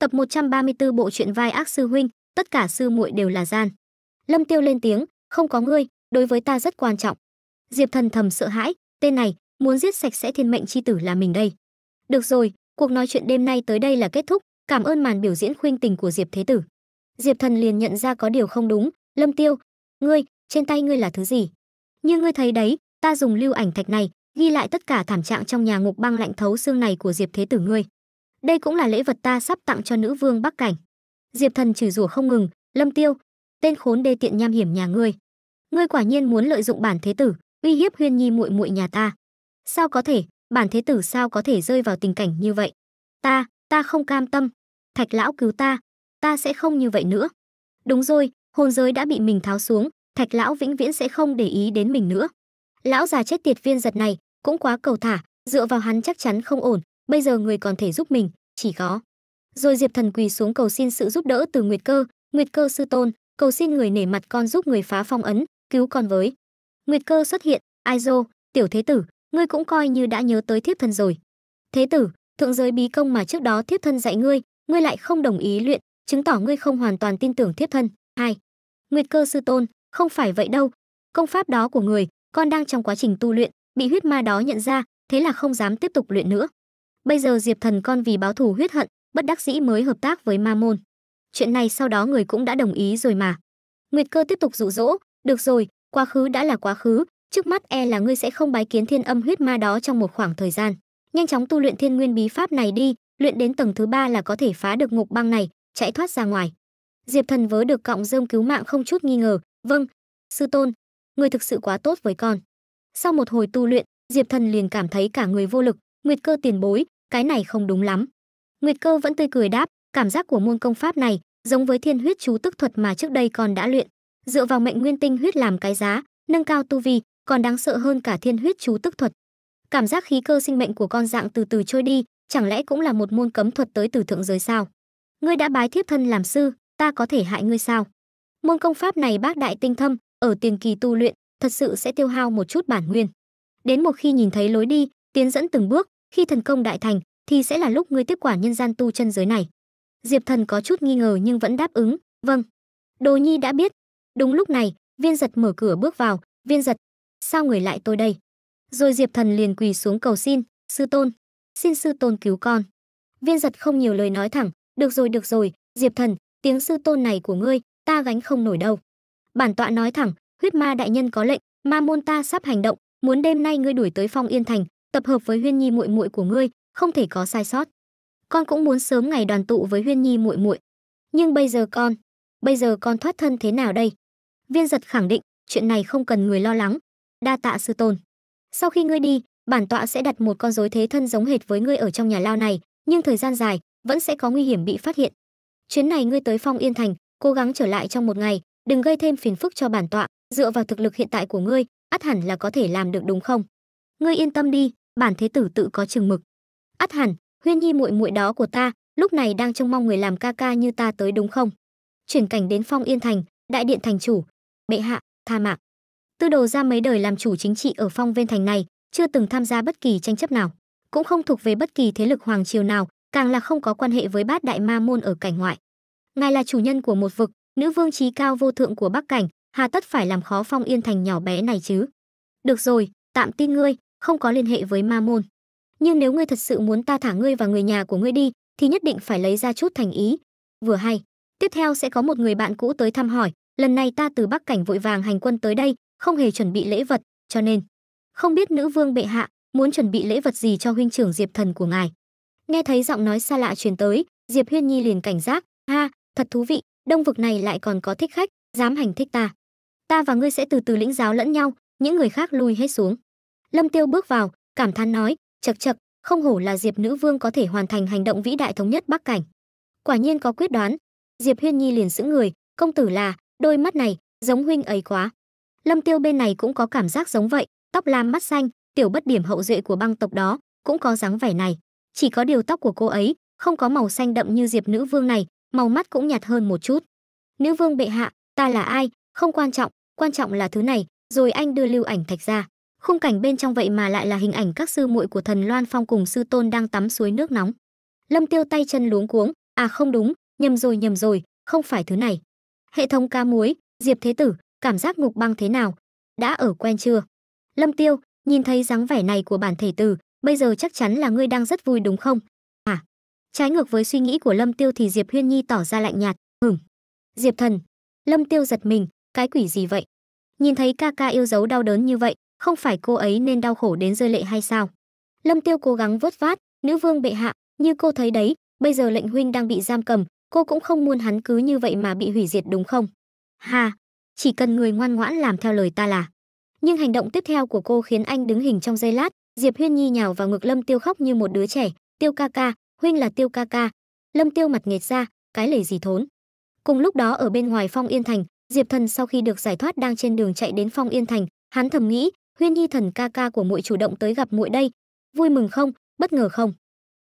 Tập 134 bộ truyện vai ác sư huynh, tất cả sư muội đều là gian. Lâm Tiêu lên tiếng, không có ngươi, đối với ta rất quan trọng. Diệp Thần thầm sợ hãi, tên này muốn giết sạch sẽ thiên mệnh chi tử là mình đây. Được rồi, cuộc nói chuyện đêm nay tới đây là kết thúc, cảm ơn màn biểu diễn khuynh tình của Diệp Thế Tử. Diệp Thần liền nhận ra có điều không đúng, Lâm Tiêu, ngươi, trên tay ngươi là thứ gì? Như ngươi thấy đấy, ta dùng lưu ảnh thạch này, ghi lại tất cả thảm trạng trong nhà ngục băng lạnh thấu xương này của Diệp Thế Tử ngươi. Đây cũng là lễ vật ta sắp tặng cho nữ vương Bắc Cảnh. Diệp Thần chửi rủa không ngừng, Lâm Tiêu, tên khốn đê tiện nham hiểm nhà ngươi. Ngươi quả nhiên muốn lợi dụng bản thế tử, uy hiếp Huyên Nhi muội muội nhà ta. Sao có thể, bản thế tử sao có thể rơi vào tình cảnh như vậy? Ta, ta không cam tâm. Thạch lão cứu ta, ta sẽ không như vậy nữa. Đúng rồi, hồn giới đã bị mình tháo xuống, Thạch lão vĩnh viễn sẽ không để ý đến mình nữa. Lão già chết tiệt viên giật này, cũng quá cầu thả, dựa vào hắn chắc chắn không ổn, bây giờ người còn thể giúp mình chỉ có rồi diệp thần quỳ xuống cầu xin sự giúp đỡ từ nguyệt cơ nguyệt cơ sư tôn cầu xin người nể mặt con giúp người phá phong ấn cứu con với nguyệt cơ xuất hiện ai dô tiểu thế tử ngươi cũng coi như đã nhớ tới thiếp thân rồi thế tử thượng giới bí công mà trước đó thiếp thân dạy ngươi ngươi lại không đồng ý luyện chứng tỏ ngươi không hoàn toàn tin tưởng thiếp thân hai nguyệt cơ sư tôn không phải vậy đâu công pháp đó của người con đang trong quá trình tu luyện bị huyết ma đó nhận ra thế là không dám tiếp tục luyện nữa Bây giờ Diệp Thần con vì báo thù huyết hận, bất đắc dĩ mới hợp tác với Ma Môn. Chuyện này sau đó người cũng đã đồng ý rồi mà. Nguyệt Cơ tiếp tục dụ dỗ, "Được rồi, quá khứ đã là quá khứ, trước mắt e là ngươi sẽ không bái kiến Thiên Âm huyết ma đó trong một khoảng thời gian. Nhanh chóng tu luyện Thiên Nguyên bí pháp này đi, luyện đến tầng thứ ba là có thể phá được ngục băng này, chạy thoát ra ngoài." Diệp Thần vớ được cọng rơm cứu mạng không chút nghi ngờ, "Vâng, sư tôn, người thực sự quá tốt với con." Sau một hồi tu luyện, Diệp Thần liền cảm thấy cả người vô lực, Nguyệt Cơ tiền bối, cái này không đúng lắm. Nguyệt Cơ vẫn tươi cười đáp, cảm giác của môn công pháp này giống với thiên huyết chú tức thuật mà trước đây con đã luyện, dựa vào mệnh nguyên tinh huyết làm cái giá, nâng cao tu vi, còn đáng sợ hơn cả thiên huyết chú tức thuật. Cảm giác khí cơ sinh mệnh của con dạng từ từ trôi đi, chẳng lẽ cũng là một môn cấm thuật tới từ thượng giới sao? Ngươi đã bái thiếp thân làm sư, ta có thể hại ngươi sao? Môn công pháp này bác đại tinh thâm, ở tiền kỳ tu luyện, thật sự sẽ tiêu hao một chút bản nguyên. Đến một khi nhìn thấy lối đi, tiến dẫn từng bước, khi thần công đại thành, thì sẽ là lúc ngươi tiếp quản nhân gian tu chân giới này diệp thần có chút nghi ngờ nhưng vẫn đáp ứng vâng đồ nhi đã biết đúng lúc này viên giật mở cửa bước vào viên giật sao người lại tôi đây rồi diệp thần liền quỳ xuống cầu xin sư tôn xin sư tôn cứu con viên giật không nhiều lời nói thẳng được rồi được rồi diệp thần tiếng sư tôn này của ngươi ta gánh không nổi đâu bản tọa nói thẳng huyết ma đại nhân có lệnh ma môn ta sắp hành động muốn đêm nay ngươi đuổi tới phong yên thành tập hợp với huyên nhi muội muội của ngươi không thể có sai sót. Con cũng muốn sớm ngày đoàn tụ với Huyên Nhi muội muội. Nhưng bây giờ con, bây giờ con thoát thân thế nào đây? Viên giật khẳng định, chuyện này không cần người lo lắng. Đa tạ sư tôn. Sau khi ngươi đi, bản tọa sẽ đặt một con rối thế thân giống hệt với ngươi ở trong nhà lao này, nhưng thời gian dài vẫn sẽ có nguy hiểm bị phát hiện. Chuyến này ngươi tới Phong Yên thành, cố gắng trở lại trong một ngày, đừng gây thêm phiền phức cho bản tọa, dựa vào thực lực hiện tại của ngươi, ắt hẳn là có thể làm được đúng không? Ngươi yên tâm đi, bản thế tử tự có chừng mực ắt hẳn huyên nhi muội muội đó của ta lúc này đang trông mong người làm ca ca như ta tới đúng không chuyển cảnh đến phong yên thành đại điện thành chủ bệ hạ tha mạng tư đồ ra mấy đời làm chủ chính trị ở phong viên thành này chưa từng tham gia bất kỳ tranh chấp nào cũng không thuộc về bất kỳ thế lực hoàng triều nào càng là không có quan hệ với bát đại ma môn ở cảnh ngoại ngài là chủ nhân của một vực nữ vương trí cao vô thượng của bắc cảnh hà tất phải làm khó phong yên thành nhỏ bé này chứ được rồi tạm tin ngươi không có liên hệ với ma môn nhưng nếu ngươi thật sự muốn ta thả ngươi và người nhà của ngươi đi thì nhất định phải lấy ra chút thành ý vừa hay tiếp theo sẽ có một người bạn cũ tới thăm hỏi lần này ta từ bắc cảnh vội vàng hành quân tới đây không hề chuẩn bị lễ vật cho nên không biết nữ vương bệ hạ muốn chuẩn bị lễ vật gì cho huynh trưởng diệp thần của ngài nghe thấy giọng nói xa lạ truyền tới diệp huyên nhi liền cảnh giác ha thật thú vị đông vực này lại còn có thích khách dám hành thích ta ta và ngươi sẽ từ từ lĩnh giáo lẫn nhau những người khác lui hết xuống lâm tiêu bước vào cảm thán nói chật chật, không hổ là Diệp nữ vương có thể hoàn thành hành động vĩ đại thống nhất Bắc Cảnh. Quả nhiên có quyết đoán. Diệp Huyên Nhi liền giữ người, công tử là, đôi mắt này, giống huynh ấy quá. Lâm Tiêu bên này cũng có cảm giác giống vậy, tóc lam mắt xanh, tiểu bất điểm hậu duệ của băng tộc đó, cũng có dáng vẻ này. Chỉ có điều tóc của cô ấy không có màu xanh đậm như Diệp nữ vương này, màu mắt cũng nhạt hơn một chút. Nữ vương bệ hạ, ta là ai, không quan trọng, quan trọng là thứ này, rồi anh đưa lưu ảnh thạch ra khung cảnh bên trong vậy mà lại là hình ảnh các sư muội của thần loan phong cùng sư tôn đang tắm suối nước nóng lâm tiêu tay chân luống cuống à không đúng nhầm rồi nhầm rồi không phải thứ này hệ thống ca muối diệp thế tử cảm giác ngục băng thế nào đã ở quen chưa lâm tiêu nhìn thấy dáng vẻ này của bản thể tử bây giờ chắc chắn là ngươi đang rất vui đúng không à trái ngược với suy nghĩ của lâm tiêu thì diệp huyên nhi tỏ ra lạnh nhạt hửm diệp thần lâm tiêu giật mình cái quỷ gì vậy nhìn thấy ca ca yêu dấu đau đớn như vậy không phải cô ấy nên đau khổ đến rơi lệ hay sao? Lâm Tiêu cố gắng vớt vát, nữ vương bệ hạ, như cô thấy đấy, bây giờ lệnh huynh đang bị giam cầm, cô cũng không muốn hắn cứ như vậy mà bị hủy diệt đúng không? Ha, chỉ cần người ngoan ngoãn làm theo lời ta là. Nhưng hành động tiếp theo của cô khiến anh đứng hình trong giây lát, Diệp Huyên Nhi nhào vào ngực Lâm Tiêu khóc như một đứa trẻ, "Tiêu ca ca, huynh là Tiêu ca ca." Lâm Tiêu mặt nghệt ra, cái lời gì thốn. Cùng lúc đó ở bên ngoài Phong Yên Thành, Diệp Thần sau khi được giải thoát đang trên đường chạy đến Phong Yên Thành, hắn thầm nghĩ, Huyên Nhi thần ca ca của muội chủ động tới gặp muội đây, vui mừng không, bất ngờ không?